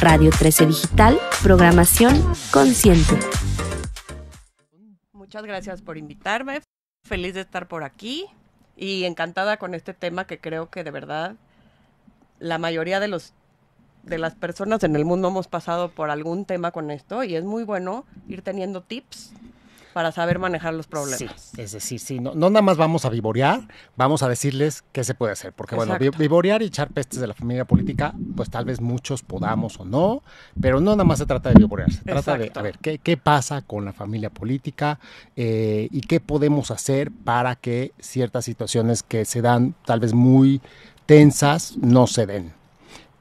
Radio 13 Digital, programación consciente. Muchas gracias por invitarme, feliz de estar por aquí y encantada con este tema que creo que de verdad la mayoría de los de las personas en el mundo hemos pasado por algún tema con esto y es muy bueno ir teniendo tips para saber manejar los problemas. Sí, es decir, no, no nada más vamos a vivorear, vamos a decirles qué se puede hacer, porque bueno, vivorear y echar pestes de la familia política, pues tal vez muchos podamos o no, pero no nada más se trata de vivorear, se trata de, a ver, ¿qué, pasa con la familia política eh, y qué podemos hacer para que ciertas situaciones que se dan tal vez muy tensas no se den? Tu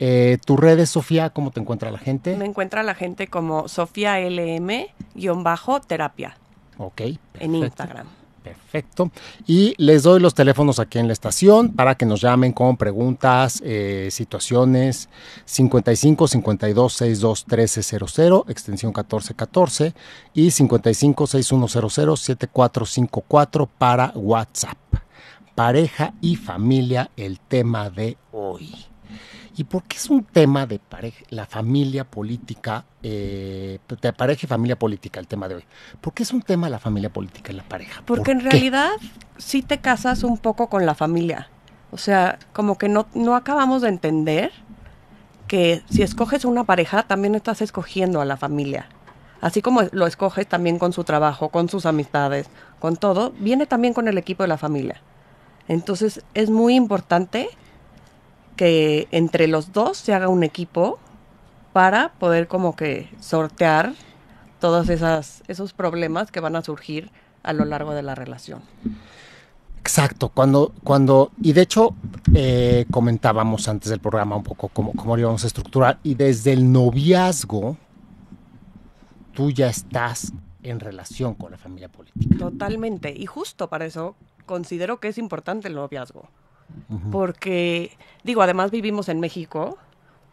eh, ¿Tus redes, Sofía? ¿Cómo te encuentra la gente? Me encuentra la gente como Sofía LM-terapia. Ok. En Instagram. Perfecto. Y les doy los teléfonos aquí en la estación para que nos llamen con preguntas, eh, situaciones. 55 52 62 1300, extensión 1414 y 55 6100 7454 para WhatsApp. Pareja y familia, el tema de hoy. ¿Y por qué es un tema de pareja, la familia política, eh, de pareja y familia política el tema de hoy? ¿Por qué es un tema la familia política y la pareja? Porque en realidad sí te casas un poco con la familia. O sea, como que no acabamos de entender que si escoges una pareja, también estás escogiendo a la familia. Así como lo escoges también con su trabajo, con sus amistades, con todo, viene también con el equipo de la familia. Entonces es muy importante que entre los dos se haga un equipo para poder como que sortear todos esas, esos problemas que van a surgir a lo largo de la relación. Exacto, cuando, cuando, y de hecho eh, comentábamos antes del programa un poco cómo, cómo lo íbamos a estructurar, y desde el noviazgo tú ya estás en relación con la familia política. Totalmente, y justo para eso considero que es importante el noviazgo porque, digo, además vivimos en México,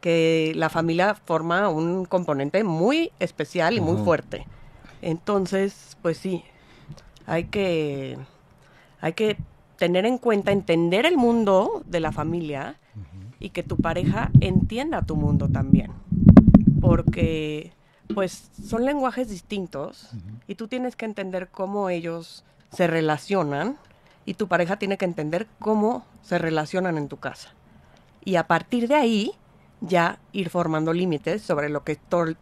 que la familia forma un componente muy especial y muy fuerte. Entonces, pues sí, hay que, hay que tener en cuenta, entender el mundo de la familia y que tu pareja entienda tu mundo también. Porque pues son lenguajes distintos y tú tienes que entender cómo ellos se relacionan y tu pareja tiene que entender cómo se relacionan en tu casa. Y a partir de ahí, ya ir formando límites sobre lo que es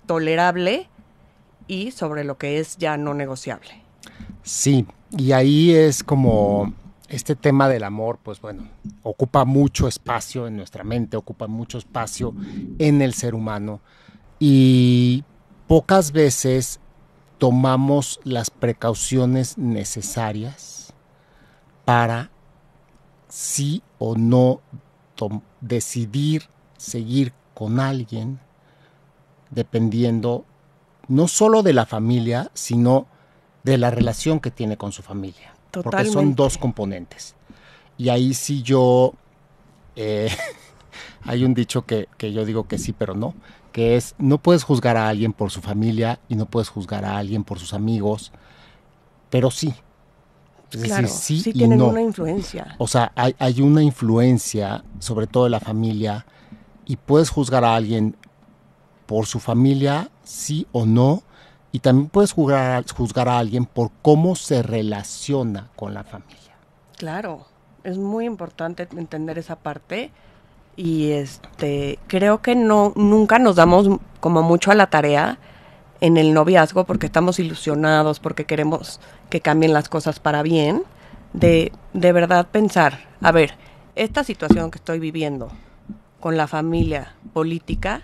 tolerable y sobre lo que es ya no negociable. Sí, y ahí es como este tema del amor, pues bueno, ocupa mucho espacio en nuestra mente, ocupa mucho espacio en el ser humano y pocas veces tomamos las precauciones necesarias para sí o no decidir seguir con alguien dependiendo no solo de la familia, sino de la relación que tiene con su familia. Porque son dos componentes. Y ahí sí yo, eh, hay un dicho que, que yo digo que sí, pero no, que es, no puedes juzgar a alguien por su familia y no puedes juzgar a alguien por sus amigos, pero sí, claro, sí, tienen una influencia. O sea, hay, una influencia, sobre todo de la familia, y puedes juzgar a alguien por su familia, sí o no, y también puedes juzgar, juzgar a alguien por cómo se relaciona con la familia. Claro, es muy importante entender esa parte y este creo que no nunca nos damos como mucho a la tarea en el noviazgo porque estamos ilusionados, porque queremos que cambien las cosas para bien, de, de verdad pensar, a ver, esta situación que estoy viviendo con la familia política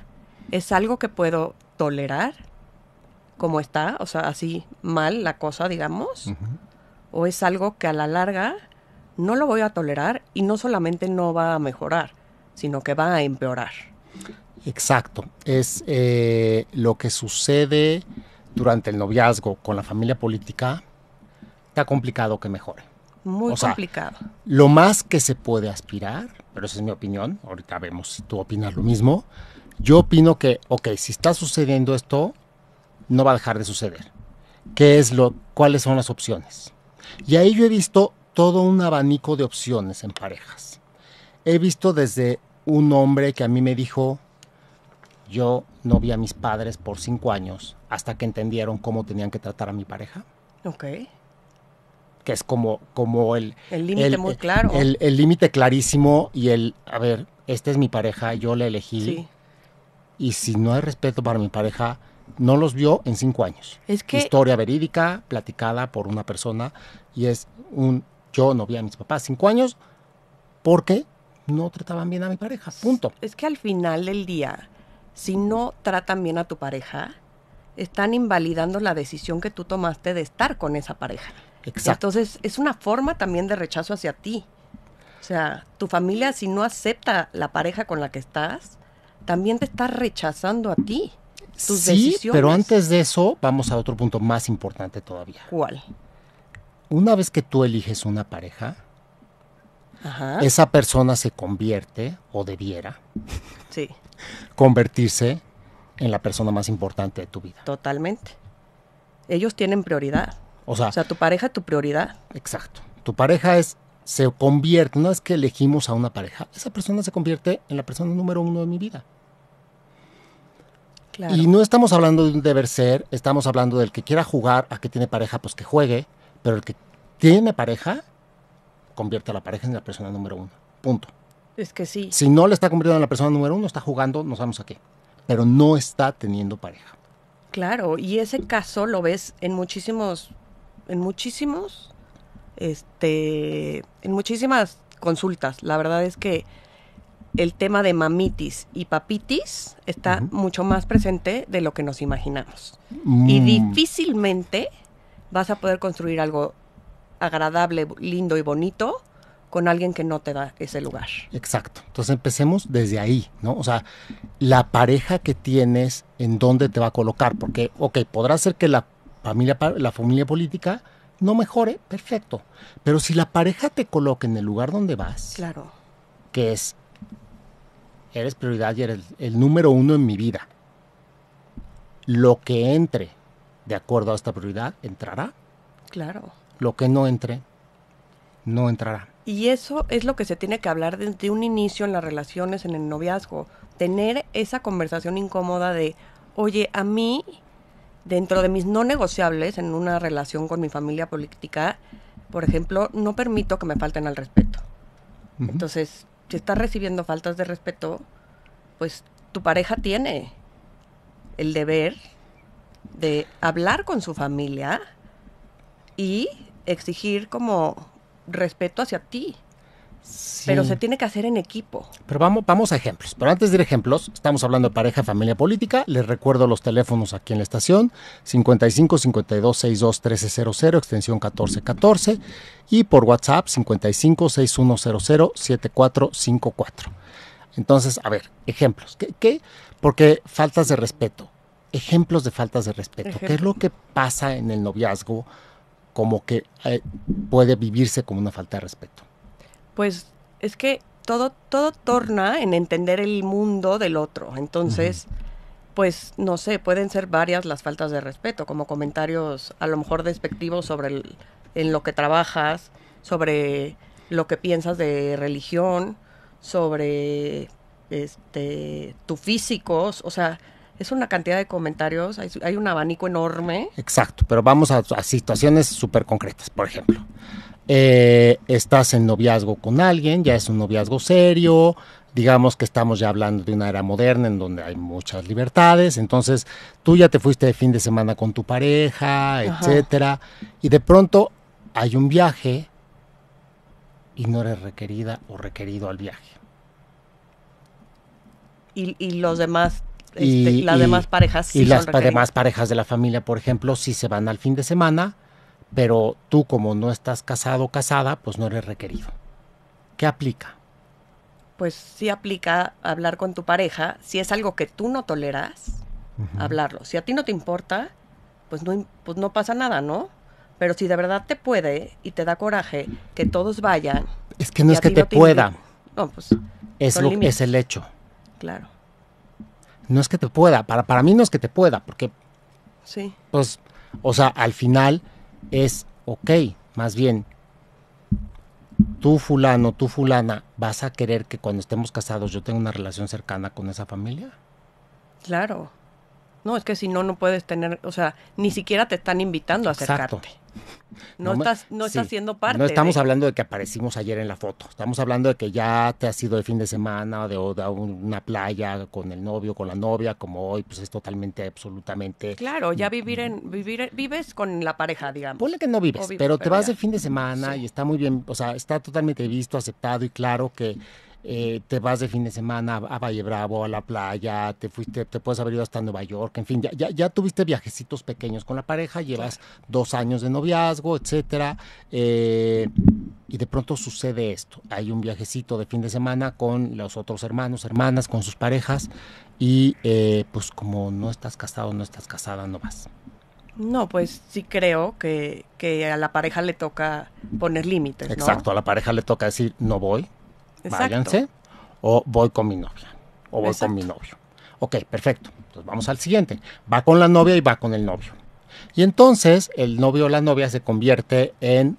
es algo que puedo tolerar como está, o sea, así mal la cosa, digamos, o es algo que a la larga no lo voy a tolerar y no solamente no va a mejorar, sino que va a empeorar. Exacto, es eh, lo que sucede durante el noviazgo con la familia política, está complicado que mejore. Muy complicado. Lo más que se puede aspirar, pero esa es mi opinión, ahorita vemos si tú opinas lo mismo, yo opino que, ok, si está sucediendo esto, no va a dejar de suceder. ¿Qué es lo, cuáles son las opciones? Y ahí yo he visto todo un abanico de opciones en parejas. He visto desde un hombre que a mí me dijo, yo no vi a mis padres por cinco años hasta que entendieron cómo tenían que tratar a mi pareja. Ok. Que es como, como el... El límite muy claro. El límite clarísimo y el, a ver, esta es mi pareja, yo la elegí. Sí. Y si no hay respeto para mi pareja, no los vio en cinco años. Es que... Historia verídica, platicada por una persona, y es un, yo no vi a mis papás cinco años porque no trataban bien a mi pareja, punto. Es que al final del día, si no tratan bien a tu pareja, están invalidando la decisión que tú tomaste de estar con esa pareja. Exacto. Entonces, es una forma también de rechazo hacia ti. O sea, tu familia si no acepta la pareja con la que estás, también te está rechazando a ti. sí, pero antes de eso, vamos a otro punto más importante todavía. ¿Cuál? Una vez que tú eliges una pareja, esa persona se convierte o debiera convertirse en la persona más importante de tu vida. Totalmente. Ellos tienen prioridad. O sea, tu pareja es tu prioridad. Exacto. Tu pareja es, se convierte, no es que elegimos a una pareja, esa persona se convierte en la persona número uno de mi vida. Y no estamos hablando de un deber ser, estamos hablando del que quiera jugar a que tiene pareja, pues que juegue, pero el que tiene pareja convierte a la pareja en la persona número uno. Punto. Es que sí. Si no le está convirtiendo en la persona número uno, está jugando, no sabemos a qué. Pero no está teniendo pareja. Claro, y ese caso lo ves en muchísimos, en muchísimos, este, en muchísimas consultas. La verdad es que el tema de mamitis y papitis está mucho más presente de lo que nos imaginamos. Y mm. difícilmente vas a poder construir algo agradable, lindo y bonito con alguien que no te da ese lugar. Exacto. Entonces empecemos desde ahí, ¿no? O sea, la pareja que tienes, ¿en dónde te va a colocar? Porque, ok, podrá ser que la familia, la familia política no mejore, perfecto. Pero si la pareja te coloca en el lugar donde vas, claro. que es, eres prioridad y eres el, el número uno en mi vida, lo que entre de acuerdo a esta prioridad entrará. Claro lo que no entre, no entrará. Y eso es lo que se tiene que hablar desde un inicio en las relaciones, en el noviazgo. Tener esa conversación incómoda de, oye, a mí, dentro de mis no negociables en una relación con mi familia política, por ejemplo, no permito que me falten al respeto. Entonces, si estás recibiendo faltas de respeto, pues tu pareja tiene el deber de hablar con su familia y exigir como respeto hacia ti. Pero se tiene que hacer en equipo. Pero vamos, a ejemplos. Pero antes de ir a ejemplos, estamos hablando de pareja, familia política. Les recuerdo los teléfonos aquí en la estación: 55 52 62 1300, extensión 1414. Y por WhatsApp: 55 6100 7454. Entonces, a ver, ejemplos. ¿Qué, Porque faltas de respeto. Ejemplos de faltas de respeto. ¿Qué es lo que pasa en el noviazgo? como que eh, puede vivirse como una falta de respeto? Pues es que todo, todo torna en entender el mundo del otro. Entonces, pues no sé, pueden ser varias las faltas de respeto, como comentarios a lo mejor despectivos sobre el, en lo que trabajas, sobre lo que piensas de religión, sobre este tu físicos, o sea, es una cantidad de comentarios, hay, un abanico enorme. Exacto, pero vamos a, situaciones súper concretas, por ejemplo. Eh, estás en noviazgo con alguien, ya es un noviazgo serio, digamos que estamos ya hablando de una era moderna en donde hay muchas libertades, entonces tú ya te fuiste de fin de semana con tu pareja, etcétera, y de pronto hay un viaje y no eres requerida o requerido al viaje. Y, y los demás este, y, las demás parejas. y las demás parejas de la familia, por ejemplo, si se van al fin de semana, pero tú como no estás casado o casada, pues no eres requerido. ¿Qué aplica? Pues sí aplica hablar con tu pareja. Si es algo que tú no toleras, hablarlo. Si a ti no te importa, pues no, pues no pasa nada, ¿no? Pero si de verdad te puede y te da coraje que todos vayan. Es que no es que te, pueda. No, pues es, lo, es el hecho. Claro no es que te pueda, para, para mí no es que te pueda, porque, sí. pues, o sea, al final es, ok, más bien, tú fulano, tú fulana, ¿vas a querer que cuando estemos casados yo tenga una relación cercana con esa familia? Claro. No, es que si no, no puedes tener, o sea, ni siquiera te están invitando a acercarte. Exacto. No, estás, no estás siendo parte. No estamos hablando de que aparecimos ayer en la foto. Estamos hablando de que ya te has ido de fin de semana de, o de una playa con el novio, con la novia, como hoy, pues es totalmente, absolutamente. Claro, ya vivir en. Vives con la pareja, digamos. Ponle que no vives, pero, te vas de fin de semana y está muy bien, o sea, está totalmente visto, aceptado y claro que. Eh, te vas de fin de semana a Valle Bravo, a la playa, te fuiste, te puedes haber ido hasta Nueva York, en fin, ya, ya, tuviste viajecitos pequeños con la pareja, llevas dos años de noviazgo, etcétera, eh, y de pronto sucede esto. Hay un viajecito de fin de semana con los otros hermanos, hermanas, con sus parejas, y eh, pues como no estás casado, no estás casada, no vas. No, pues sí creo que, a la pareja le toca poner límites. Exacto, a la pareja le toca decir no voy, váyanse, o voy con mi novia, o voy con mi novio. Ok, perfecto. Entonces vamos al siguiente. Va con la novia y va con el novio. Y entonces el novio o la novia se convierte en,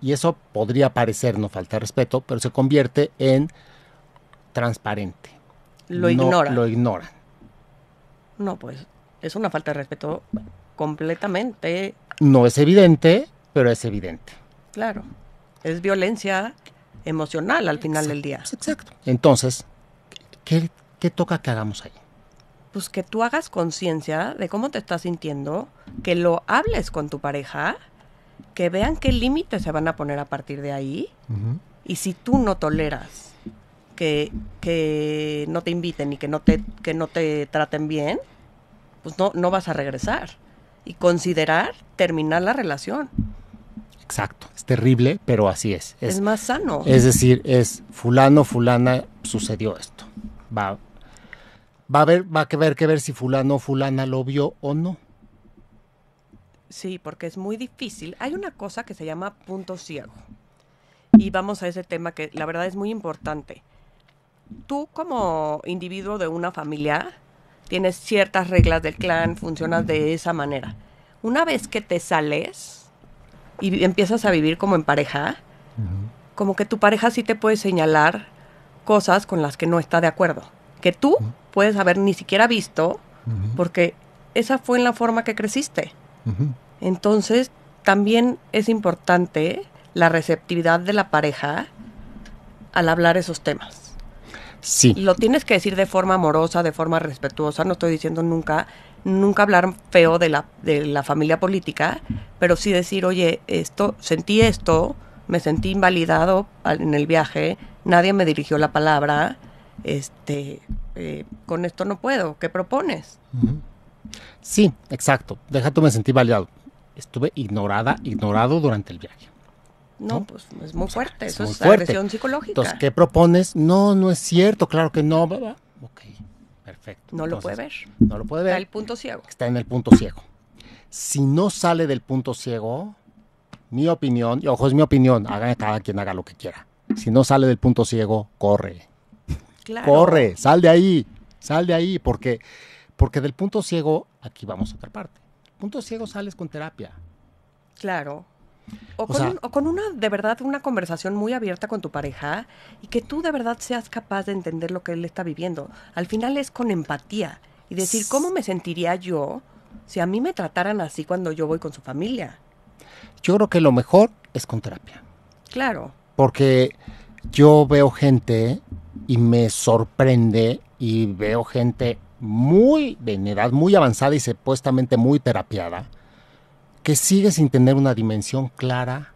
y eso podría parecer no falta de respeto, pero se convierte en transparente. Lo Lo ignoran. No, pues es una falta de respeto completamente. No es evidente, pero es evidente. Claro. Es violencia emocional al final del día. Exacto. Entonces, ¿qué, ¿qué, toca que hagamos ahí? Pues que tú hagas conciencia de cómo te estás sintiendo, que lo hables con tu pareja, que vean qué límites se van a poner a partir de ahí. Y si tú no toleras que, que, no te inviten y que no te, que no te traten bien, pues no, no vas a regresar. Y considerar terminar la relación. Exacto, es terrible, pero así es. es. más sano. Es decir, es fulano, fulana, sucedió esto. Va, va a ver, va a haber que ver si fulano fulana lo vio o no. Sí, porque es muy difícil. Hay una cosa que se llama punto ciego. Y vamos a ese tema que la verdad es muy importante. Tú como individuo de una familia tienes ciertas reglas del clan, funcionas de esa manera. Una vez que te sales, y empiezas a vivir como en pareja, como que tu pareja sí te puede señalar cosas con las que no está de acuerdo, que tú puedes haber ni siquiera visto, porque esa fue en la forma que creciste. Entonces, también es importante la receptividad de la pareja al hablar esos temas. Sí. Lo tienes que decir de forma amorosa, de forma respetuosa, no estoy diciendo nunca nunca hablar feo de la, de la familia política, pero sí decir, oye, esto, sentí esto, me sentí invalidado en el viaje, nadie me dirigió la palabra, este, eh, con esto no puedo, ¿qué propones? Sí, exacto, deja tú me sentí invalidado, estuve ignorada, ignorado durante el viaje. No, pues es muy fuerte, eso es agresión psicológica. Entonces, ¿qué propones? No, no es cierto, claro que no, no lo puede ver. No lo puede ver. Está en el punto ciego. Está en el punto ciego. Si no sale del punto ciego, mi opinión, y ojo, es mi opinión, haga cada quien haga lo que quiera. Si no sale del punto ciego, corre. Corre, sal de ahí, sal de ahí, porque, porque del punto ciego, aquí vamos a otra parte. punto ciego sales con terapia. Claro. O, con una, de verdad, una conversación muy abierta con tu pareja y que tú de verdad seas capaz de entender lo que él está viviendo. Al final es con empatía y decir, ¿cómo me sentiría yo si a mí me trataran así cuando yo voy con su familia? Yo creo que lo mejor es con terapia. Claro. Porque yo veo gente y me sorprende y veo gente muy de edad muy avanzada y supuestamente muy terapiada que sigue sin tener una dimensión clara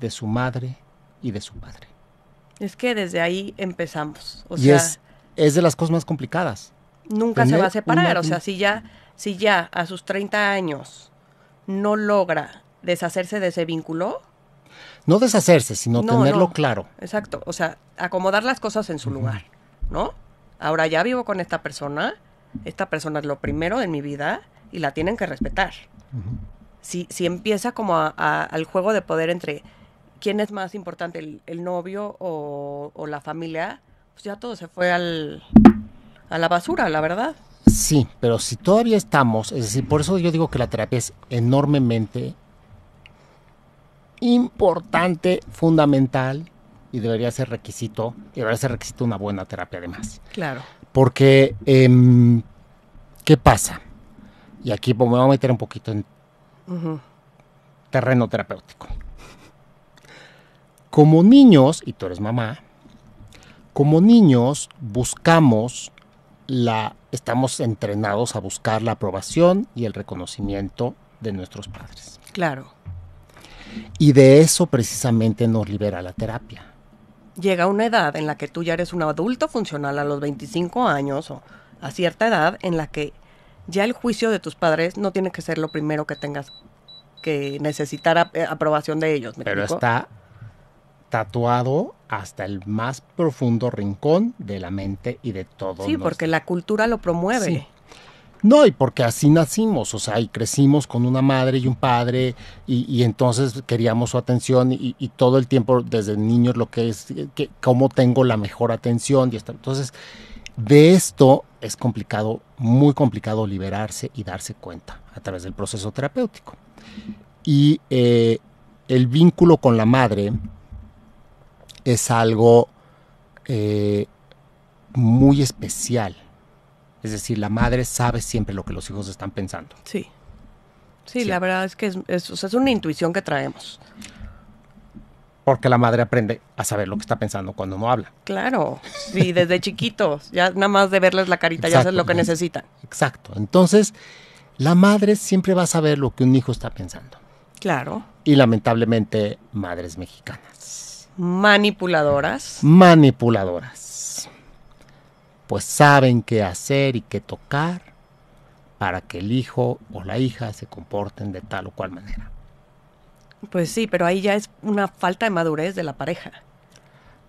de su madre y de su padre. Es que desde ahí empezamos. O sea, es, es, de las cosas más complicadas. Nunca se va a separar. o sea, si ya, si ya a sus 30 años no logra deshacerse de ese vínculo. No deshacerse, sino tenerlo claro. Exacto. O sea, acomodar las cosas en su lugar, ¿no? Ahora ya vivo con esta persona. Esta persona es lo primero en mi vida y la tienen que respetar si, si empieza como al juego de poder entre quién es más importante, el, novio o, la familia, pues ya todo se fue al, a la basura, la verdad. Sí, pero si todavía estamos, es decir, por eso yo digo que la terapia es enormemente importante, fundamental y debería ser requisito, y debería ser requisito una buena terapia además. Claro. Porque, em, ¿qué pasa? Y aquí pues, me voy a meter un poquito en terreno terapéutico. Como niños, y tú eres mamá, como niños buscamos la, estamos entrenados a buscar la aprobación y el reconocimiento de nuestros padres. Claro. Y de eso precisamente nos libera la terapia. Llega una edad en la que tú ya eres un adulto funcional a los 25 años o a cierta edad en la que ya el juicio de tus padres no tiene que ser lo primero que tengas que necesitar eh, aprobación de ellos. Pero está tatuado hasta el más profundo rincón de la mente y de todo. Sí, porque la cultura lo promueve. No, y porque así nacimos, o sea, y crecimos con una madre y un padre, y, entonces queríamos su atención, y, todo el tiempo desde niños lo que es, eh, que, cómo tengo la mejor atención, y hasta entonces de esto es complicado, muy complicado liberarse y darse cuenta a través del proceso terapéutico. Y eh, el vínculo con la madre es algo eh, muy especial. Es decir, la madre sabe siempre lo que los hijos están pensando. Sí. Sí, la verdad es que es una intuición que traemos. Porque la madre aprende a saber lo que está pensando cuando no habla. Claro, y desde chiquitos, ya nada más de verles la carita, ya es lo que necesitan. Exacto, entonces la madre siempre va a saber lo que un hijo está pensando. Claro. Y lamentablemente, madres mexicanas. Manipuladoras. Manipuladoras. Pues saben qué hacer y qué tocar para que el hijo o la hija se comporten de tal o cual manera. Pues sí, pero ahí ya es una falta de madurez de la pareja.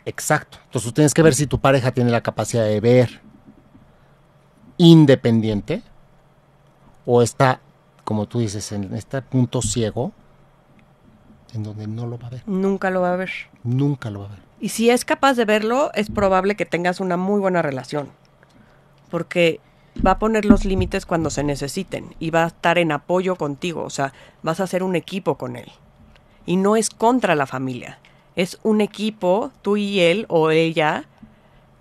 Exacto. Entonces tú tienes que ver si tu pareja tiene la capacidad de ver independiente o está, como tú dices, en este punto ciego en donde no lo va a ver. Nunca lo va a ver. Nunca lo va a ver. Y si es capaz de verlo, es probable que tengas una muy buena relación. Porque va a poner los límites cuando se necesiten y va a estar en apoyo contigo. O sea, vas a ser un equipo con él y no es contra la familia. Es un equipo, tú y él o ella,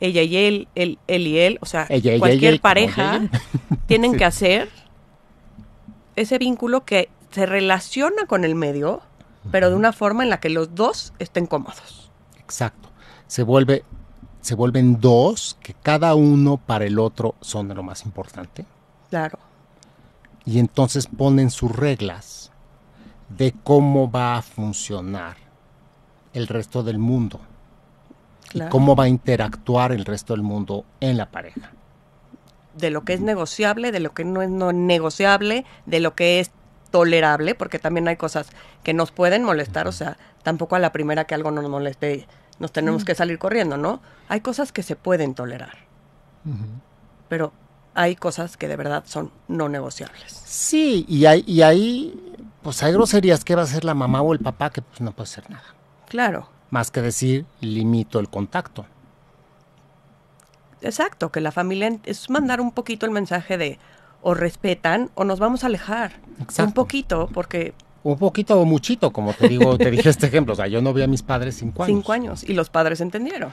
ella y él, él, y él, o sea, ella, cualquier pareja, tienen que hacer ese vínculo que se relaciona con el medio, pero de una forma en la que los dos estén cómodos. Exacto. Se vuelve se vuelven dos que cada uno para el otro son de lo más importante. Claro. Y entonces ponen sus reglas de cómo va a funcionar el resto del mundo y cómo va a interactuar el resto del mundo en la pareja. De lo que es negociable, de lo que no es no negociable, de lo que es tolerable, porque también hay cosas que nos pueden molestar, o sea, tampoco a la primera que algo nos moleste nos tenemos que salir corriendo, ¿no? Hay cosas que se pueden tolerar, pero hay cosas que de verdad son no negociables. Sí, y, y ahí pues hay groserías que va a ser la mamá o el papá que pues no puede ser nada. Claro. Más que decir, limito el contacto. Exacto, que la familia es mandar un poquito el mensaje de o respetan o nos vamos a alejar. Exacto. Un poquito, porque... Un poquito o muchito, como te digo, te dije este ejemplo. O sea, yo no vi a mis padres cinco años. Cinco años. Y los padres entendieron.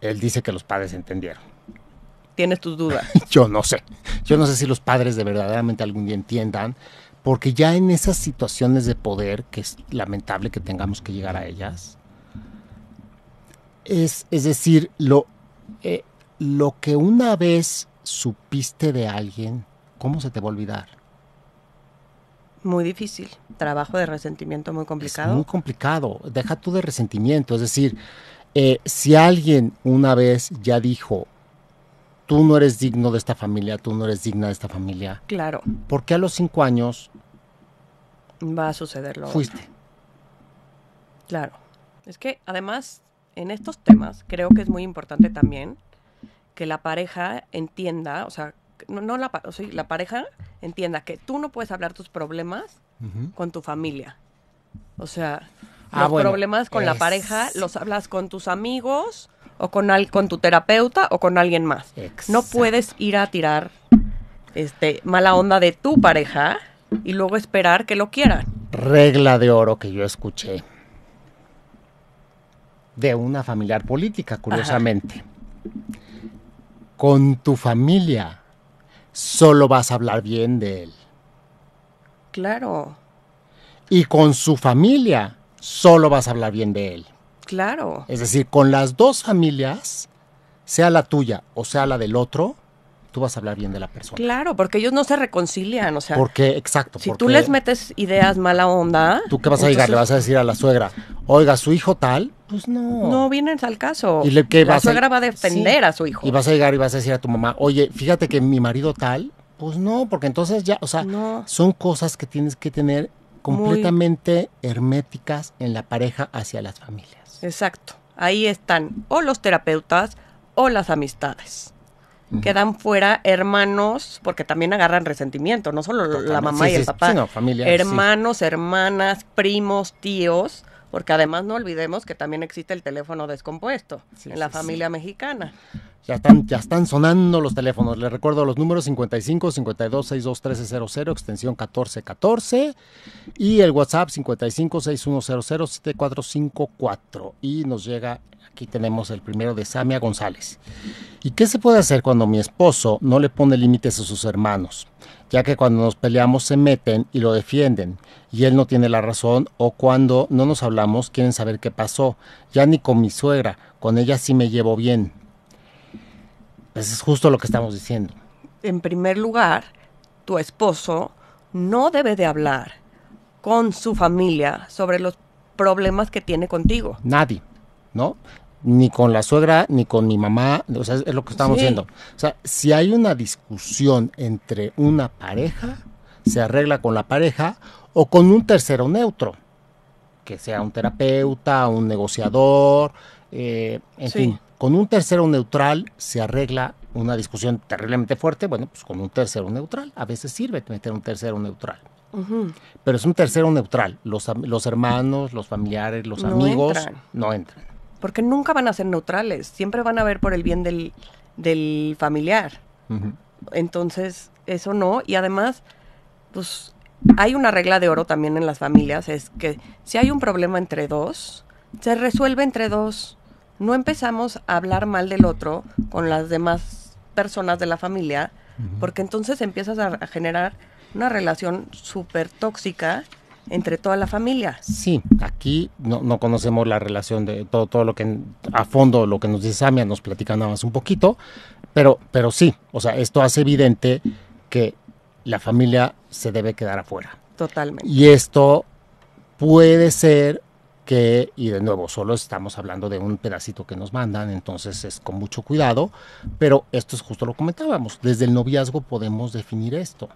Él dice que los padres entendieron. Tienes tus dudas. yo no sé. Yo no sé si los padres de verdaderamente algún día entiendan porque ya en esas situaciones de poder, que es lamentable que tengamos que llegar a ellas, es, es decir, lo, eh, lo que una vez supiste de alguien, ¿cómo se te va a olvidar? Muy difícil. Trabajo de resentimiento muy complicado. Es muy complicado. Deja tú de resentimiento. Es decir, eh, si alguien una vez ya dijo, tú no eres digno de esta familia, tú no eres digna de esta familia. Claro. Porque a los cinco años va a suceder lo fuiste. Claro. Es que además en estos temas creo que es muy importante también que la pareja entienda, o sea, no, la, o sea, la pareja entienda que tú no puedes hablar tus problemas con tu familia. O sea, ah, los problemas con la pareja los hablas con tus amigos o con, al, con tu terapeuta o con alguien más. No puedes ir a tirar este, mala onda de tu pareja y luego esperar que lo quieran. Regla de oro que yo escuché de una familiar política, curiosamente. Con tu familia solo vas a hablar bien de él. Claro. Y con su familia solo vas a hablar bien de él. Claro. Es decir, con las dos familias, sea la tuya o sea la del otro, tú vas a hablar bien de la persona. Claro, porque ellos no se reconcilian, o sea. Porque, exacto. Si tú les metes ideas mala onda. ¿Tú qué vas a llegar? Le vas a decir a la suegra, oiga, su hijo tal, pues no. No vienes al caso. ¿Y la suegra va a defender a su hijo. Y vas a llegar y vas a decir a tu mamá, oye, fíjate que mi marido tal, pues no, porque entonces ya, o sea, son cosas que tienes que tener completamente herméticas en la pareja hacia las familias. Exacto. Ahí están o los terapeutas o las amistades. Quedan fuera hermanos, porque también agarran resentimiento, no solo la mamá y el papá. hermanos, hermanas, primos, tíos, porque además no olvidemos que también existe el teléfono descompuesto en la familia mexicana. Ya están, sonando los teléfonos. Les recuerdo los números 55 52 62 1300 extensión 1414 y el WhatsApp 55 6100 7454. Y nos llega, aquí tenemos el primero de Samia González. ¿Y qué se puede hacer cuando mi esposo no le pone límites a sus hermanos? Ya que cuando nos peleamos se meten y lo defienden y él no tiene la razón o cuando no nos hablamos quieren saber qué pasó. Ya ni con mi suegra, con ella sí me llevo bien es justo lo que estamos diciendo. En primer lugar, tu esposo no debe de hablar con su familia sobre los problemas que tiene contigo. Nadie, ¿no? Ni con la suegra, ni con mi mamá, o sea, es lo que estamos diciendo. O sea, si hay una discusión entre una pareja, se arregla con la pareja o con un tercero neutro, que sea un terapeuta, un negociador, eh, en fin. Con un tercero neutral se arregla una discusión terriblemente fuerte. Bueno, pues con un tercero neutral. A veces sirve meter un tercero neutral. Pero es un tercero neutral. Los, los hermanos, los familiares, los amigos no entran. Porque nunca van a ser neutrales. Siempre van a ver por el bien del, del familiar. Entonces, eso no. Y además, pues hay una regla de oro también en las familias. Es que si hay un problema entre dos, se resuelve entre dos no empezamos a hablar mal del otro con las demás personas de la familia, porque entonces empiezas a, generar una relación súper tóxica entre toda la familia. Sí, aquí no, no conocemos la relación de todo, todo lo que a fondo, lo que nos dice Samia, nos platica nada más un poquito, pero, pero sí, o sea, esto hace evidente que la familia se debe quedar afuera. Totalmente. Y esto puede ser que, y de nuevo, solo estamos hablando de un pedacito que nos mandan, entonces es con mucho cuidado, pero esto es justo lo comentábamos, desde el noviazgo podemos definir esto.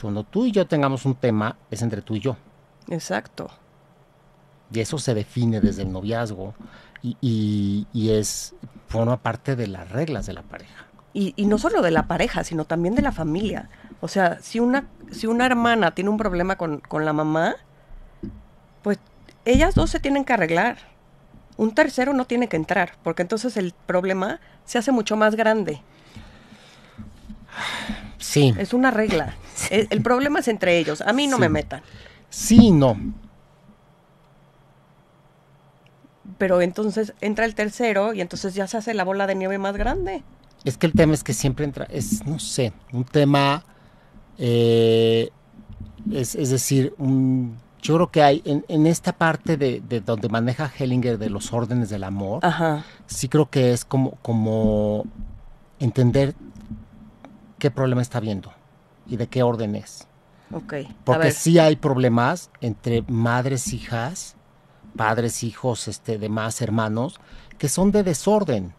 Cuando tú y yo tengamos un tema, es entre tú y yo. Exacto. Y eso se define desde el noviazgo y, es, forma parte de las reglas de la pareja. Y, no solo de la pareja, sino también de la familia. O sea, si una, si una hermana tiene un problema con, con la mamá, pues ellas dos se tienen que arreglar. Un tercero no tiene que entrar, porque entonces el problema se hace mucho más grande. Sí. Es una regla. El, problema es entre ellos. A mí no me metan. Sí, no. Pero entonces entra el tercero y entonces ya se hace la bola de nieve más grande. Es que el tema es que siempre entra, es, no sé, un tema, eh, es decir, un yo creo que hay en, esta parte de, donde maneja Hellinger de los órdenes del amor, sí creo que es como, entender qué problema está viendo y de qué orden es. Okay. Porque sí hay problemas entre madres, hijas, padres, hijos, este, demás hermanos, que son de desorden.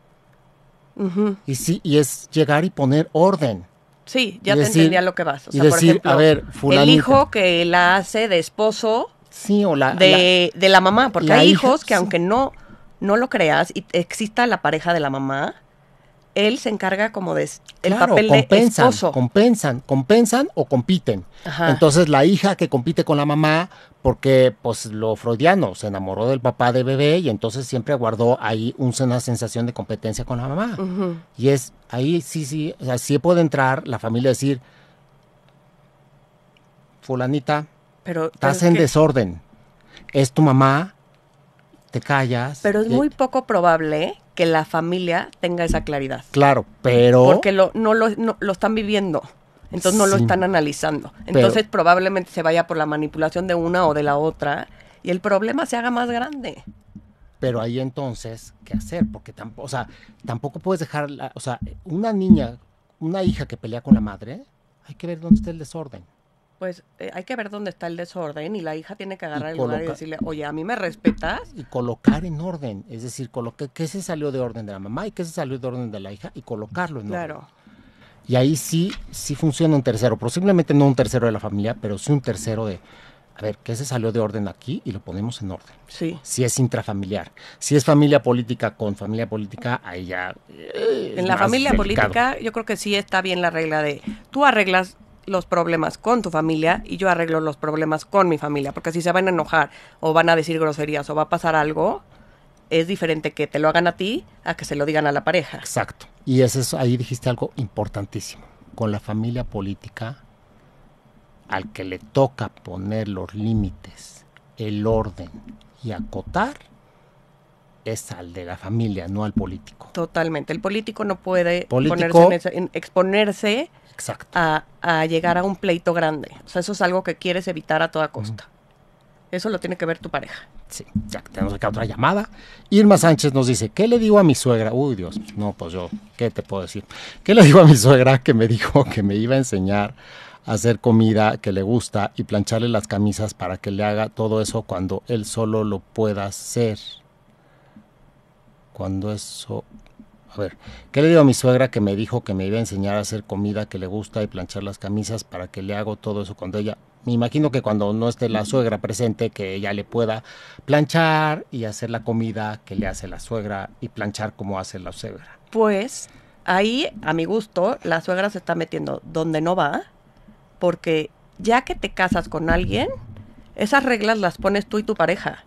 Y sí, y es llegar y poner orden. Sí, ya te entendía lo que vas. O sea, decir, por ejemplo, a ver, el hijo que la hace de esposo sí, o la, de, la, mamá, porque hay hijos que aunque no, no lo creas y exista la pareja de la mamá, él se encarga como de el papel compensan, de esposo. Compensan, compensan o compiten. Entonces la hija que compite con la mamá porque pues lo freudiano se enamoró del papá de bebé y entonces siempre guardó ahí una sensación de competencia con la mamá. Y es ahí sí sí, o sea, sí puede entrar la familia a decir fulanita, pero estás en desorden. Es tu mamá, te callas. Pero es eh, muy poco probable que la familia tenga esa claridad. Claro, pero... Porque lo, no, lo, no, lo están viviendo. Entonces no lo están analizando. Entonces probablemente se vaya por la manipulación de una o de la otra y el problema se haga más grande. Pero ahí entonces, ¿qué hacer? Porque tampoco, tampoco puedes dejar, o sea, una niña, una hija que pelea con la madre, hay que ver dónde está el desorden pues eh, hay que ver dónde está el desorden y la hija tiene que agarrar el lugar y decirle, oye, a mí me respetas. Y colocar en orden, es decir, coloque, qué se salió de orden de la mamá y qué se salió de orden de la hija y colocarlo en claro. orden. Y ahí sí, sí funciona un tercero, posiblemente no un tercero de la familia, pero sí un tercero de, a ver, ¿qué se salió de orden aquí? Y lo ponemos en orden. Sí. Si es intrafamiliar. Si es familia política con familia política, ahí ya. Eh, en la familia política, yo creo que sí está bien la regla de tú arreglas los problemas con tu familia y yo arreglo los problemas con mi familia. Porque si se van a enojar o van a decir groserías o va a pasar algo, es diferente que te lo hagan a ti a que se lo digan a la pareja. Exacto. Y es eso, ahí dijiste algo importantísimo. Con la familia política, al que le toca poner los límites, el orden y acotar, es al de la familia, no al político. Totalmente. El político no puede ponerse en, exponerse a, llegar a un pleito grande. O sea, eso es algo que quieres evitar a toda costa. Eso lo tiene que ver tu pareja. Sí, ya tenemos acá otra llamada. Irma Sánchez nos dice, ¿qué le digo a mi suegra? Uy, Dios, no, pues yo, ¿qué te puedo decir? ¿Qué le digo a mi suegra que me dijo que me iba a enseñar a hacer comida que le gusta y plancharle las camisas para que le haga todo eso cuando él solo lo pueda hacer? cuando eso... A ver, ¿qué le digo a mi suegra que me dijo que me iba a enseñar a hacer comida que le gusta y planchar las camisas para que le hago todo eso con ella? Me imagino que cuando no esté la suegra presente, que ella le pueda planchar y hacer la comida que le hace la suegra y planchar como hace la suegra. Pues ahí, a mi gusto, la suegra se está metiendo donde no va, porque ya que te casas con alguien, esas reglas las pones tú y tu pareja.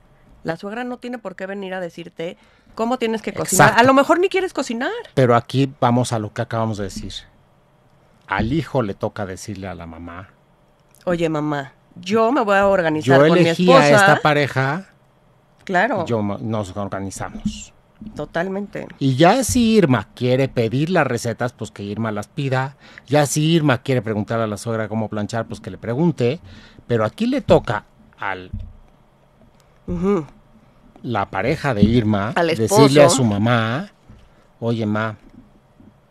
La suegra no tiene por qué venir a decirte cómo tienes que cocinar. A lo mejor ni quieres cocinar. Pero aquí vamos a lo que acabamos de decir. Al hijo le toca decirle a la mamá. Oye, mamá, yo me voy a organizar con mi esposa. a esta pareja. Claro. Yo nos organizamos. Totalmente. Y ya si Irma quiere pedir las recetas, pues que Irma las pida. Ya si Irma quiere preguntar a la suegra cómo planchar, pues que le pregunte. Pero aquí le toca al la pareja de Irma, decirle a su mamá, oye, ma,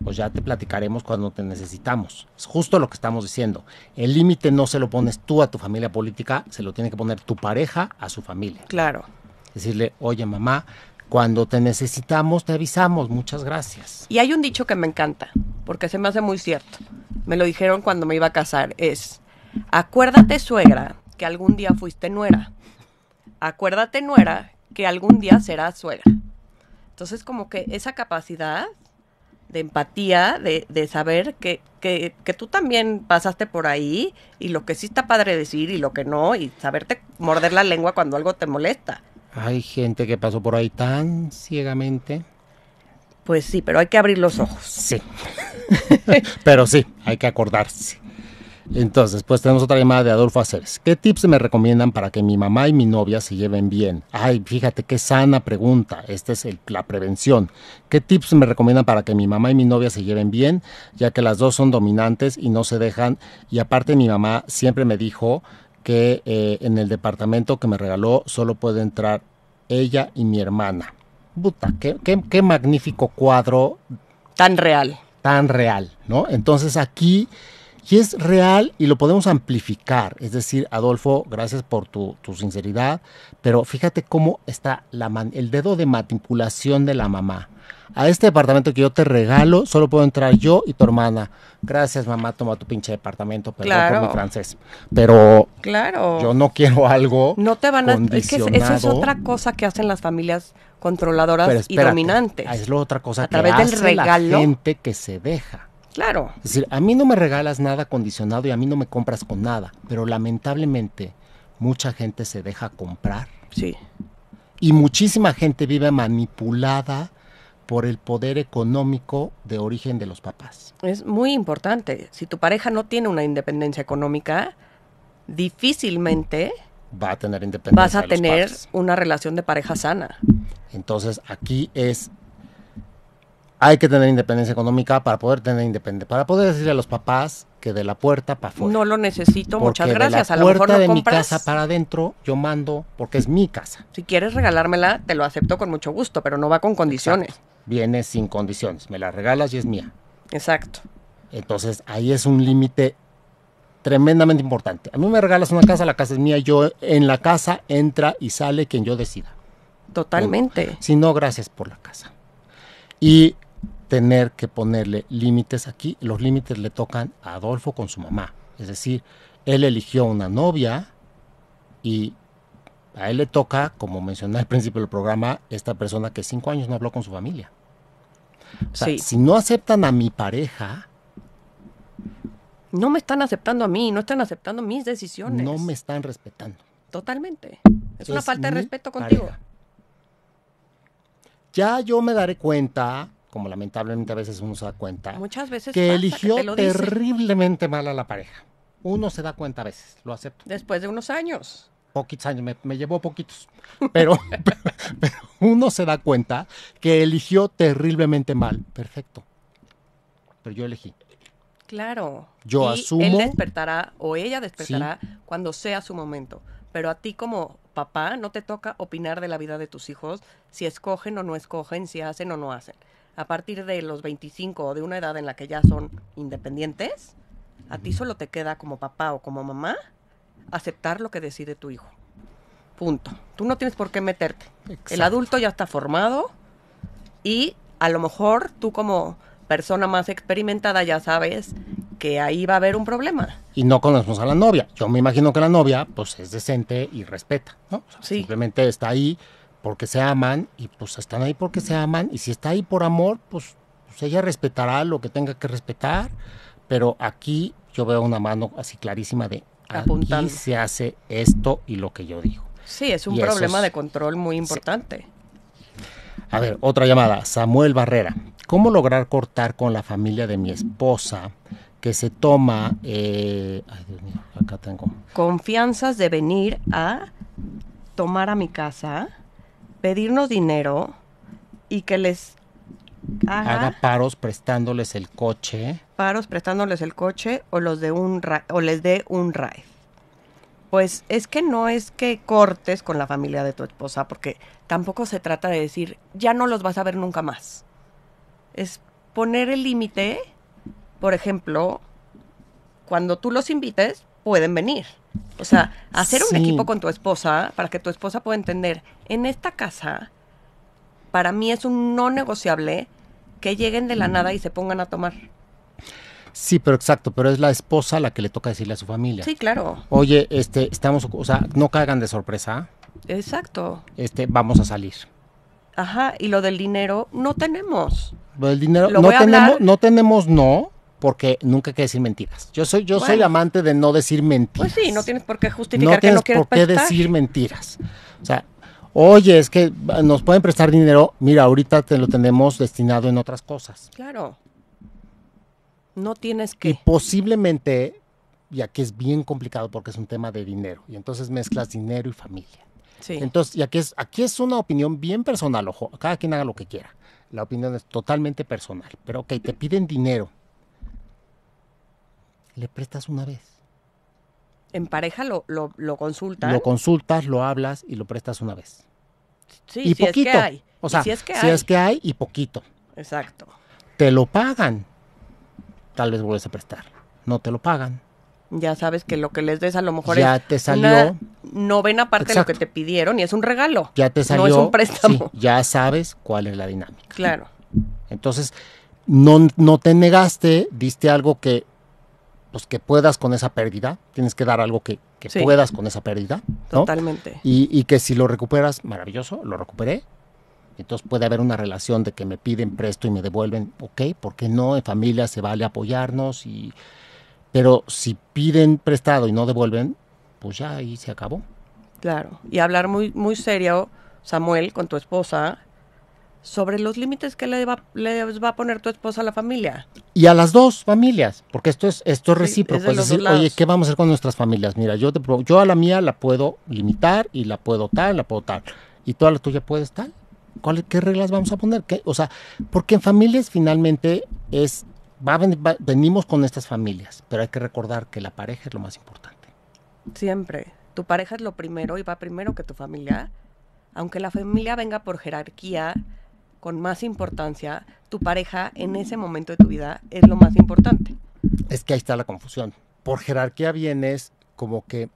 pues ya te platicaremos cuando te necesitamos. Es justo lo que estamos diciendo. El límite no se lo pones tú a tu familia política, se lo tiene que poner tu pareja a su familia. Claro. Decirle, oye, mamá, cuando te necesitamos te avisamos, muchas gracias. Y hay un dicho que me encanta, porque se me hace muy cierto. Me lo dijeron cuando me iba a casar, es, acuérdate suegra que algún día fuiste nuera acuérdate nuera que algún día serás suegra. Entonces como que esa capacidad de empatía, de, saber que, que, tú también pasaste por ahí y lo que sí está padre decir y lo que no, y saberte morder la lengua cuando algo te molesta. Hay gente que pasó por ahí tan ciegamente. Pues sí, pero hay que abrir los ojos. Sí. pero sí, hay que acordarse. Entonces, pues tenemos otra llamada de Adolfo Aceres. ¿Qué tips me recomiendan para que mi mamá y mi novia se lleven bien? Ay, fíjate qué sana pregunta. Esta es la prevención. ¿Qué tips me recomiendan para que mi mamá y mi novia se lleven bien? Ya que las dos son dominantes y no se dejan. Y aparte mi mamá siempre me dijo que eh, en el departamento que me regaló solo puede entrar ella y mi hermana. Puta, qué magnífico cuadro. Tan real. Tan real, ¿no? Entonces aquí y es real y lo podemos amplificar. Es decir, Adolfo, gracias por tu, sinceridad, pero fíjate cómo está la el dedo de manipulación de la mamá. A este departamento que yo te regalo, solo puedo entrar yo y tu hermana. Gracias, mamá, toma tu pinche departamento, pero claro. por mi francés. Pero claro. yo no quiero algo. No te van a. Es que eso es otra cosa que hacen las familias controladoras y dominantes. Es lo otra cosa que través la gente que se deja. Claro. Es decir, a mí no me regalas nada condicionado y a mí no me compras con nada, pero lamentablemente mucha gente se deja comprar. Sí. Y muchísima gente vive manipulada por el poder económico de origen de los papás. Es muy importante. Si tu pareja no tiene una independencia económica, difícilmente vas a tener una relación de pareja sana. Entonces aquí es hay que tener independencia económica para poder tener independencia, para poder decirle a los papás que de la puerta para afuera. No lo necesito, muchas gracias. De la puerta de mi casa para adentro, yo mando porque es mi casa. Si quieres regalármela, te lo acepto con mucho gusto, pero no va con condiciones. Viene sin condiciones, me la regalas y es mía. Exacto. Entonces ahí es un límite tremendamente importante. A mí me regalas una casa, la casa es mía, yo en la casa entra y sale quien yo decida. Totalmente. Si no, gracias por la casa. Y tener que ponerle límites aquí. Los límites le tocan a Adolfo con su mamá. Es decir, él eligió una novia y a él le toca, como mencioné al principio del programa, esta persona que cinco años no habló con su familia. O sea, si no aceptan a mi pareja... No me están aceptando a mí, no están aceptando mis decisiones. No me están respetando. Totalmente. Es, una falta de respeto contigo. Ya yo me daré cuenta como lamentablemente a veces uno se da cuenta, que eligió terriblemente mal a la pareja. Uno se da cuenta a veces, lo acepto. Después de unos años. Poquitos años, me, llevó poquitos. Pero, uno se da cuenta que eligió terriblemente mal. Perfecto. Pero yo elegí. Claro. Yo asumo. Él despertará o ella despertará cuando sea su momento. Pero a ti como papá no te toca opinar de la vida de tus hijos, si escogen o no escogen, si hacen o no hacen a partir de los 25 o de una edad en la que ya son independientes, a ti solo te queda como papá o como mamá aceptar lo que decide tu hijo. Punto. Tú no tienes por qué meterte. El adulto ya está formado y a lo mejor tú como persona más experimentada ya sabes que ahí va a haber un problema. Y no conocemos a la novia. Yo me imagino que la novia pues es decente y respeta, Simplemente está ahí porque se aman y pues están ahí porque se aman y si está ahí por amor, pues, pues, ella respetará lo que tenga que respetar, pero aquí yo veo una mano así clarísima de aquí se hace esto y lo que yo digo. Sí, es un problema de control muy importante. A ver, otra llamada, Samuel Barrera. ¿Cómo lograr cortar con la familia de mi esposa que se toma, eh, ay Dios mío, acá tengo. Confianzas de venir a tomar a mi casa pedirnos dinero y que les haga, paros prestándoles el coche. Paros prestándoles el coche o, los de un o les dé un ride. Pues es que no es que cortes con la familia de tu esposa, porque tampoco se trata de decir, ya no los vas a ver nunca más. Es poner el límite, por ejemplo, cuando tú los invites, pueden venir o sea, hacer un equipo con tu esposa para que tu esposa pueda entender, en esta casa, para mí es un no negociable que lleguen de la nada y se pongan a tomar. Sí, pero exacto, pero es la esposa la que le toca decirle a su familia. Sí, claro. Oye, este, estamos, o sea, no caigan de sorpresa. Exacto. Este, vamos a salir. Ajá, y lo del dinero, no tenemos. Lo del dinero, no, tenemos, no tenemos, no porque nunca hay que decir mentiras. Yo soy, yo soy amante de no decir mentiras. Pues sí, no tienes por qué justificar no que no tienes por qué decir mentiras. O sea, oye, es que nos pueden prestar dinero, mira, ahorita te lo tenemos destinado en otras cosas. Claro. No tienes que. Y posiblemente, ya que es bien complicado porque es un tema de dinero, y entonces mezclas dinero y familia. Sí. Entonces, ya que es, aquí es una opinión bien personal, ojo, cada quien haga lo que quiera. La opinión es totalmente personal, pero ok, te piden dinero le prestas una vez. En pareja lo, lo, lo consultas. Lo consultas, lo hablas y lo prestas una vez. Sí, y si poquito. Es que hay. O sea, si, es que, si hay. es que hay y poquito. Exacto. Te lo pagan. Tal vez vuelves a prestar. No te lo pagan. Ya sabes que lo que les des a lo mejor ya te salió, no ven aparte de lo que te pidieron y es un regalo. Ya te salió. No es un préstamo. ya sabes cuál es la dinámica. Claro. Entonces, no, no te negaste, diste algo que pues, que puedas con esa pérdida, tienes que dar algo que, puedas con esa pérdida. Totalmente. Y, que si lo recuperas, maravilloso, lo recuperé, entonces puede haber una relación de que me piden presto y me devuelven, ok, ¿por qué no? En familia se vale apoyarnos, y, pero si piden prestado y no devuelven, pues ya ahí se acabó. Claro, y hablar muy, muy serio, Samuel, con tu esposa, sobre los límites que le va, les va a poner tu esposa a la familia. Y a las dos familias, porque esto es, esto es recíproco. decir, oye, ¿qué vamos a hacer con nuestras familias? Mira, yo, te, yo a la mía la puedo limitar y la puedo tal, la puedo tal. Y toda la tuya puedes tal. ¿Cuál, ¿Qué reglas vamos a poner? ¿Qué? O sea, porque en familias finalmente es, venimos con estas familias, pero hay que recordar que la pareja es lo más importante. Siempre. Tu pareja es lo primero y va primero que tu familia. Aunque la familia venga por jerarquía, con más importancia, tu pareja en ese momento de tu vida es lo más importante. Es que ahí está la confusión. Por jerarquía vienes como que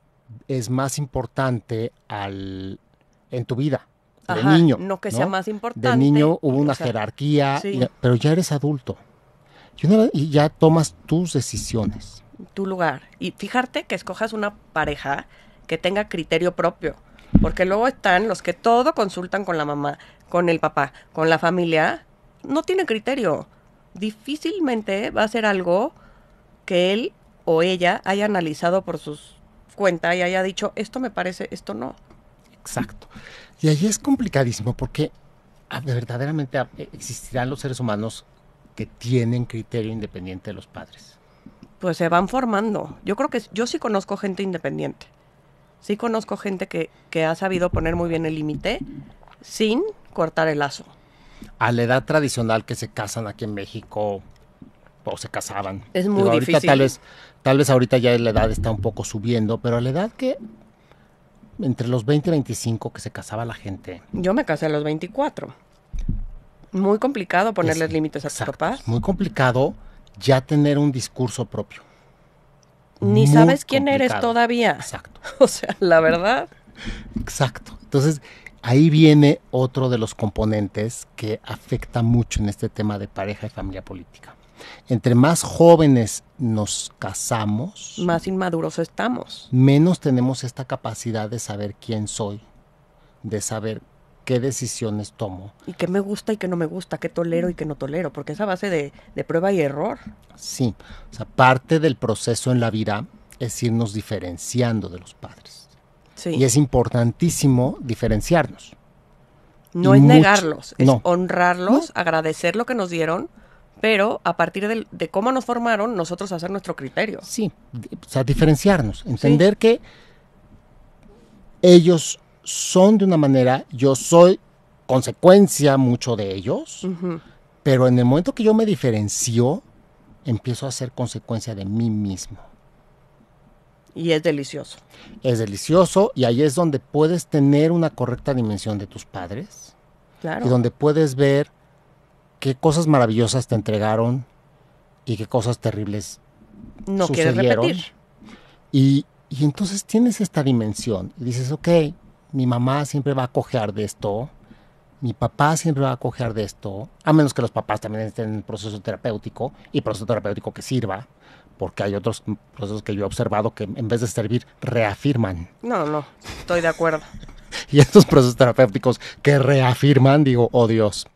es más importante al, en tu vida. De niño. No que sea más importante. De niño hubo una jerarquía, pero ya eres adulto. Y ya tomas tus decisiones. Tu lugar. Y fijarte que escojas una pareja que tenga criterio propio porque luego están los que todo consultan con la mamá, con el papá, con la familia. No tiene criterio. Difícilmente va a ser algo que él o ella haya analizado por sus cuenta y haya dicho, esto me parece, esto no. Exacto. Y ahí es complicadísimo porque verdaderamente existirán los seres humanos que tienen criterio independiente de los padres. Pues se van formando. Yo creo que yo sí conozco gente independiente. Sí conozco gente que, ha sabido poner muy bien el límite sin cortar el lazo. A la edad tradicional que se casan aquí en México o se casaban. Es muy difícil. Tal vez, ahorita ya la edad está un poco subiendo, pero a la edad que entre los 20 y 25 que se casaba la gente. Yo me casé a los 24. Muy complicado ponerles límites a tus papás. Muy complicado ya tener un discurso propio. Ni sabes quién eres todavía. Exacto. O sea, la verdad. Exacto. Entonces, ahí viene otro de los componentes que afecta mucho en este tema de pareja y familia política. Entre más jóvenes nos casamos, más inmaduros estamos. Menos tenemos esta capacidad de saber quién soy, de saber qué decisiones tomo. Y qué me gusta y qué no me gusta, qué tolero y qué no tolero, porque esa base de, prueba y error. Sí, o sea, parte del proceso en la vida es irnos diferenciando de los padres. Sí. Y es importantísimo diferenciarnos. No es negarlos, es honrarlos, agradecer lo que nos dieron, pero a partir de, cómo nos formaron, nosotros hacer nuestro criterio. Sí, o sea, diferenciarnos, entender que ellos son de una manera, yo soy consecuencia mucho de ellos, pero en el momento que yo me diferencio, empiezo a ser consecuencia de mí mismo. Y es delicioso. Es delicioso y ahí es donde puedes tener una correcta dimensión de tus padres. Claro. Y donde puedes ver qué cosas maravillosas te entregaron y qué cosas terribles no Quieres y entonces tienes esta dimensión y dices, ok, mi mamá siempre va a cojear de esto, mi papá siempre va a cojear de esto, a menos que los papás también estén en proceso terapéutico y proceso terapéutico que sirva, porque hay otros procesos que yo he observado que en vez de servir reafirman. No, no, estoy de acuerdo. y estos procesos terapéuticos que reafirman, digo, oh Dios,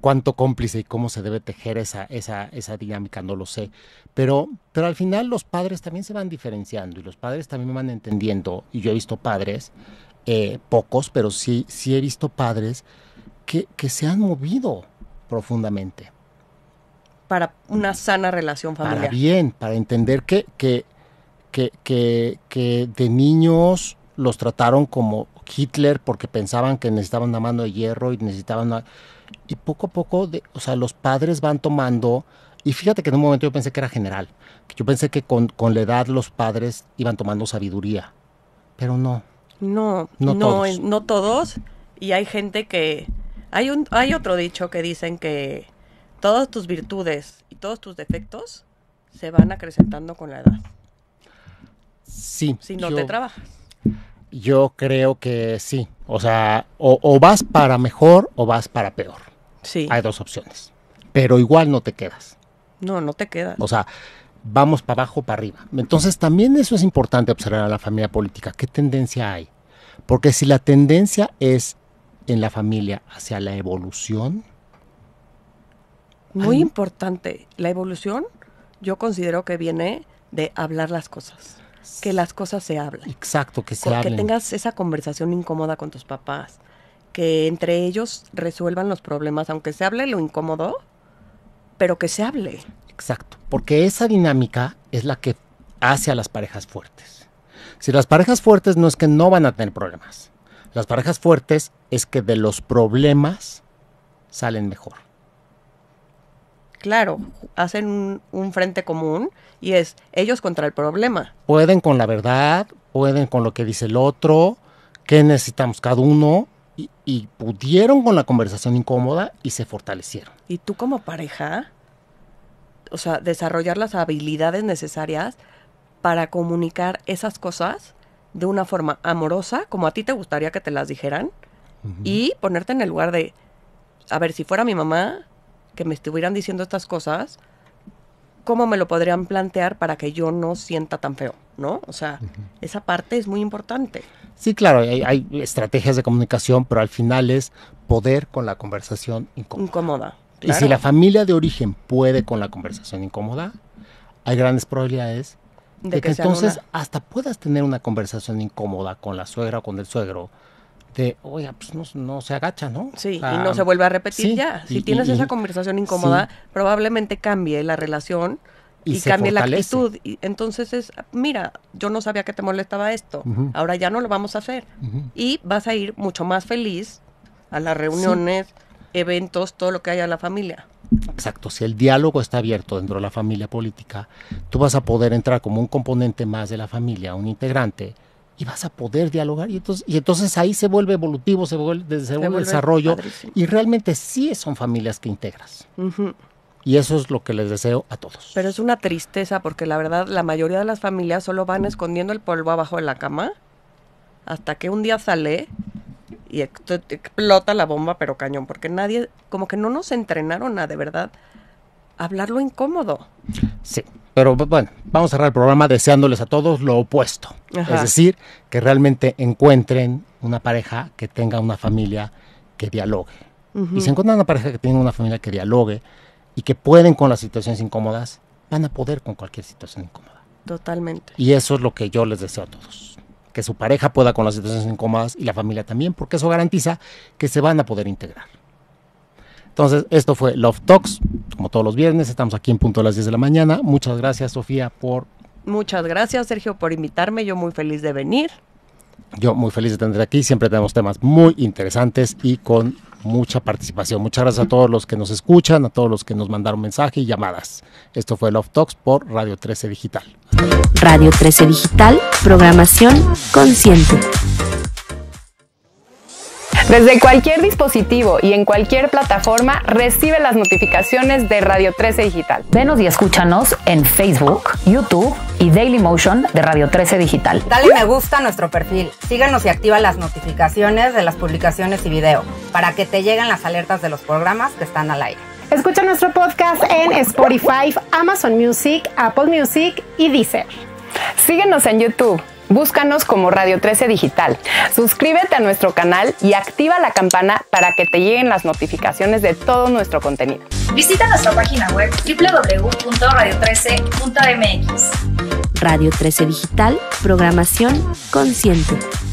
cuánto cómplice y cómo se debe tejer esa, esa, esa dinámica, no lo sé. Pero, pero al final los padres también se van diferenciando y los padres también me van entendiendo, y yo he visto padres eh, pocos, pero sí, sí he visto padres que, que se han movido profundamente. Para una sana relación familiar. Para bien, para entender que, que, que, que, de niños los trataron como Hitler porque pensaban que necesitaban una mano de hierro y necesitaban Y poco a poco, o sea, los padres van tomando... Y fíjate que en un momento yo pensé que era general. Yo pensé que con, con la edad los padres iban tomando sabiduría. Pero no. No, no, no todos. y hay gente que... Hay, un, hay otro dicho que dicen que todas tus virtudes y todos tus defectos se van acrecentando con la edad. Sí. Si no te trabajas. Yo creo que sí. O sea, o, o, vas para mejor o vas para peor. Sí. Hay dos opciones. Pero igual no te quedas. No, no te quedas. O sea, vamos para abajo, para arriba. Entonces también eso es importante observar a la familia política, qué tendencia hay. Porque si la tendencia es en la familia hacia la evolución. Muy importante, la evolución yo considero que viene de hablar las cosas, que las cosas se hablan. Exacto, que se hablen. Que tengas esa conversación incómoda con tus papás, que entre ellos resuelvan los problemas, aunque se hable lo incómodo, pero que se hable. Exacto, porque esa dinámica es la que hace a las parejas fuertes. Si las parejas fuertes no es que no van a tener problemas, las parejas fuertes es que de los problemas salen mejor. Claro, hacen un, frente común y es ellos contra el problema. Pueden con la verdad, pueden con lo que dice el otro, qué necesitamos cada uno y pudieron con la conversación incómoda y se fortalecieron. ¿Y tú como pareja? o sea, desarrollar las habilidades necesarias para comunicar esas cosas de una forma amorosa, como a ti te gustaría que te las dijeran, y ponerte en el lugar de, a ver, si fuera mi mamá que me estuvieran diciendo estas cosas, ¿cómo me lo podrían plantear para que yo no sienta tan feo? ¿No? O sea, esa parte es muy importante. Sí, claro, hay, hay, estrategias de comunicación, pero al final es poder con la conversación incómoda. incómoda. Y si la familia de origen puede con la conversación incómoda, hay grandes probabilidades de, que, entonces hasta puedas tener una conversación incómoda con la suegra o con el suegro de, oiga, pues no, se agacha, ¿no? Sí, y no se vuelve a repetir ya. Si tienes esa conversación incómoda, probablemente cambie la relación y, cambie la actitud. Y entonces es, mira, yo no sabía que te molestaba esto, ahora ya no lo vamos a hacer. Y vas a ir mucho más feliz a las reuniones eventos, todo lo que haya en la familia. Exacto, si el diálogo está abierto dentro de la familia política, tú vas a poder entrar como un componente más de la familia, un integrante, y vas a poder dialogar. Y entonces, y entonces ahí se vuelve evolutivo, se vuelve, desarrollo, y realmente sí son familias que integras. Y eso es lo que les deseo a todos. Pero es una tristeza porque la verdad la mayoría de las familias solo van escondiendo el polvo abajo de la cama hasta que un día sale y explota la bomba, pero cañón, porque nadie, como que no nos entrenaron a de verdad hablar lo incómodo. Sí, pero bueno, vamos a cerrar el programa deseándoles a todos lo opuesto. Es decir, que realmente encuentren una pareja que tenga una familia que dialogue. Y si encuentran una pareja que tenga una familia que dialogue y que pueden con las situaciones incómodas, van a poder con cualquier situación incómoda. Totalmente. Y eso es lo que yo les deseo a todos que su pareja pueda con las situaciones incómodas y la familia también, porque eso garantiza que se van a poder integrar. Entonces, esto fue Love Talks, como todos los viernes, estamos aquí en punto a las 10 de la mañana. Muchas gracias, Sofía, por... Muchas gracias, Sergio, por invitarme, yo muy feliz de venir. Yo muy feliz de tener aquí. Siempre tenemos temas muy interesantes y con mucha participación. Muchas gracias a todos los que nos escuchan, a todos los que nos mandaron mensaje y llamadas. Esto fue Love Talks por Radio 13 Digital. Radio 13 Digital, programación consciente. Desde cualquier dispositivo y en cualquier plataforma recibe las notificaciones de Radio 13 Digital. Venos y escúchanos en Facebook, YouTube y Daily Motion de Radio 13 Digital. Dale me gusta a nuestro perfil, síganos y activa las notificaciones de las publicaciones y video para que te lleguen las alertas de los programas que están al aire. Escucha nuestro podcast en Spotify, Amazon Music, Apple Music y Deezer. Síguenos en YouTube. Búscanos como Radio 13 Digital. Suscríbete a nuestro canal y activa la campana para que te lleguen las notificaciones de todo nuestro contenido. Visita nuestra página web www.radio13.mx. Radio 13 Digital, programación consciente.